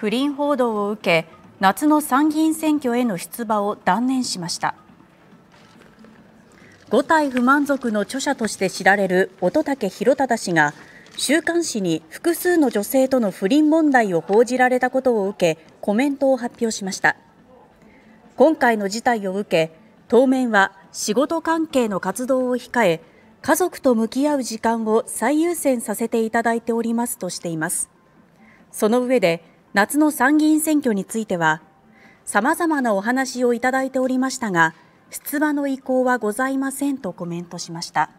不倫報道を受け夏の参議院選挙への出馬を断念しました五体不満足の著者として知られる乙武博忠氏が週刊誌に複数の女性との不倫問題を報じられたことを受けコメントを発表しました今回の事態を受け当面は仕事関係の活動を控え家族と向き合う時間を最優先させていただいておりますとしていますその上で夏の参議院選挙については、様々なお話をいただいておりましたが、出馬の意向はございませんとコメントしました。